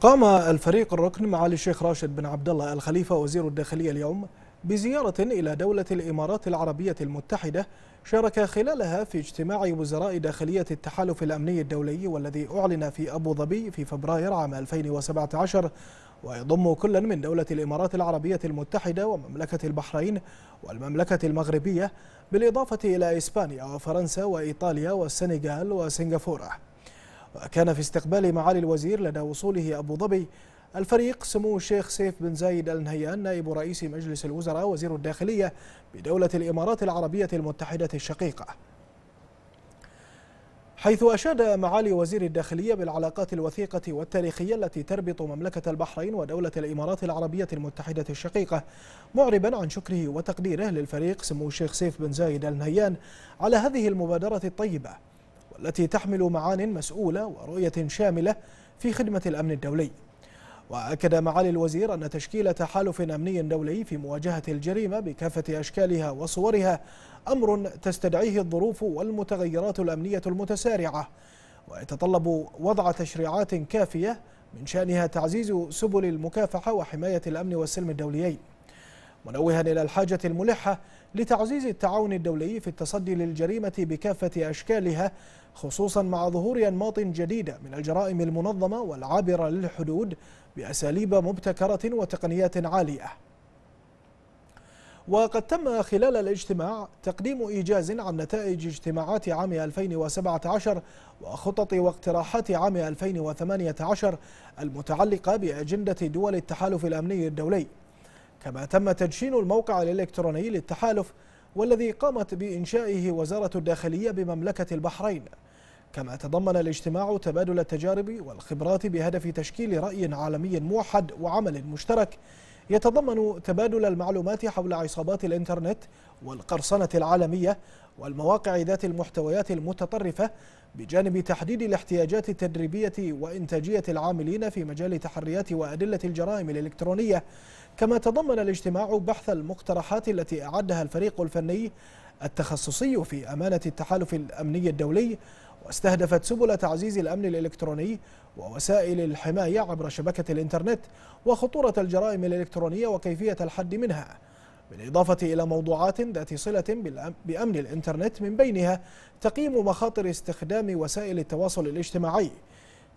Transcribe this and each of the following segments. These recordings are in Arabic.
قام الفريق الركن معالي الشيخ راشد بن عبد الله الخليفة وزير الداخلية اليوم بزيارة إلى دولة الإمارات العربية المتحدة شارك خلالها في اجتماع وزراء داخلية التحالف الأمني الدولي والذي أعلن في أبو ظبي في فبراير عام 2017 ويضم كلا من دولة الإمارات العربية المتحدة ومملكة البحرين والمملكة المغربية بالإضافة إلى إسبانيا وفرنسا وإيطاليا والسنغال وسنغافورة وكان في استقبال معالي الوزير لدى وصوله أبو ظبي الفريق سمو الشيخ سيف بن زايد آل نهيان نائب رئيس مجلس الوزراء وزير الداخلية بدولة الإمارات العربية المتحدة الشقيقة حيث أشاد معالي وزير الداخلية بالعلاقات الوثيقة والتاريخية التي تربط مملكة البحرين ودولة الإمارات العربية المتحدة الشقيقة معربا عن شكره وتقديره للفريق سمو الشيخ سيف بن زايد آل نهيان على هذه المبادرة الطيبة والتي تحمل معان مسؤولة ورؤية شاملة في خدمة الأمن الدولي وأكد معالي الوزير أن تشكيل تحالف أمني دولي في مواجهة الجريمة بكافة أشكالها وصورها أمر تستدعيه الظروف والمتغيرات الأمنية المتسارعة ويتطلب وضع تشريعات كافية من شأنها تعزيز سبل المكافحة وحماية الأمن والسلم الدوليين منوها إلى الحاجة الملحة لتعزيز التعاون الدولي في التصدي للجريمة بكافة أشكالها خصوصا مع ظهور أنماط جديدة من الجرائم المنظمة والعابرة للحدود بأساليب مبتكرة وتقنيات عالية وقد تم خلال الاجتماع تقديم إيجاز عن نتائج اجتماعات عام 2017 وخطط واقتراحات عام 2018 المتعلقة بأجندة دول التحالف الأمني الدولي كما تم تدشين الموقع الإلكتروني للتحالف والذي قامت بإنشائه وزارة الداخلية بمملكة البحرين كما تضمن الاجتماع تبادل التجارب والخبرات بهدف تشكيل رأي عالمي موحد وعمل مشترك يتضمن تبادل المعلومات حول عصابات الإنترنت والقرصنة العالمية والمواقع ذات المحتويات المتطرفة بجانب تحديد الاحتياجات التدريبية وإنتاجية العاملين في مجال تحريات وأدلة الجرائم الإلكترونية كما تضمن الاجتماع بحث المقترحات التي أعدها الفريق الفني التخصصي في أمانة التحالف الأمني الدولي واستهدفت سبل تعزيز الأمن الإلكتروني ووسائل الحماية عبر شبكة الإنترنت وخطورة الجرائم الإلكترونية وكيفية الحد منها بالإضافة إلى موضوعات ذات صلة بأمن الإنترنت من بينها تقييم مخاطر استخدام وسائل التواصل الاجتماعي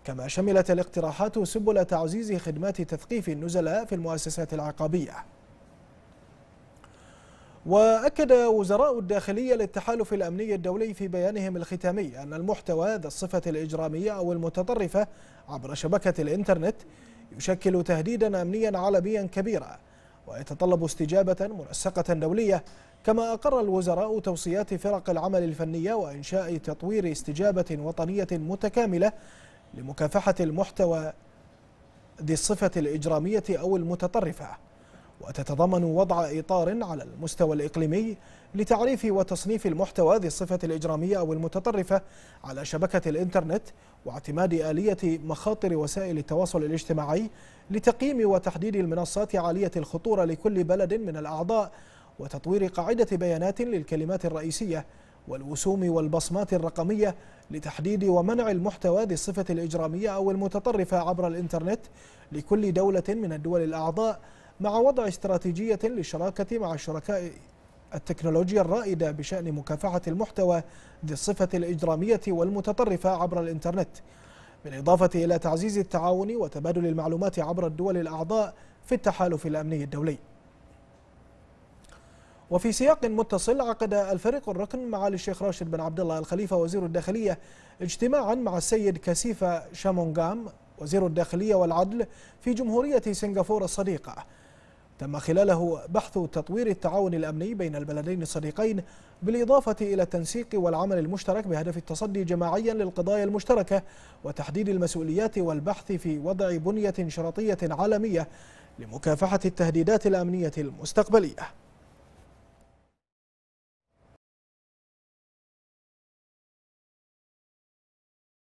كما شملت الاقتراحات سبل تعزيز خدمات تثقيف النزلاء في المؤسسات العقابية وأكد وزراء الداخلية للتحالف الأمني الدولي في بيانهم الختامي أن المحتوى ذا الصفة الإجرامية أو المتطرفة عبر شبكة الإنترنت يشكل تهديدا أمنيا عالميا كبيرا ويتطلب استجابة منسقة دولية كما أقر الوزراء توصيات فرق العمل الفنية وإنشاء تطوير استجابة وطنية متكاملة لمكافحة المحتوى ذي الصفة الإجرامية أو المتطرفة وتتضمن وضع إطار على المستوى الإقليمي لتعريف وتصنيف المحتوى ذي الصفة الإجرامية أو المتطرفة على شبكة الإنترنت واعتماد آلية مخاطر وسائل التواصل الاجتماعي لتقييم وتحديد المنصات عالية الخطورة لكل بلد من الأعضاء وتطوير قاعدة بيانات للكلمات الرئيسية والوسوم والبصمات الرقمية لتحديد ومنع المحتوى ذي الصفة الإجرامية أو المتطرفة عبر الإنترنت لكل دولة من الدول الأعضاء مع وضع استراتيجية للشراكة مع شركاء التكنولوجيا الرائدة بشأن مكافحة المحتوى ذي الصفة الإجرامية والمتطرفة عبر الإنترنت بالإضافة إلى تعزيز التعاون وتبادل المعلومات عبر الدول الأعضاء في التحالف الأمني الدولي وفي سياق متصل عقد الفريق الركن معالي الشيخ راشد بن عبد الله الخليفة وزير الداخلية اجتماعا مع السيد كسيفة شامونغام وزير الداخلية والعدل في جمهورية سنغافورة الصديقة تم خلاله بحث تطوير التعاون الأمني بين البلدين الصديقين بالإضافة إلى التنسيق والعمل المشترك بهدف التصدي جماعيا للقضايا المشتركة وتحديد المسؤوليات والبحث في وضع بنية شرطية عالمية لمكافحة التهديدات الأمنية المستقبلية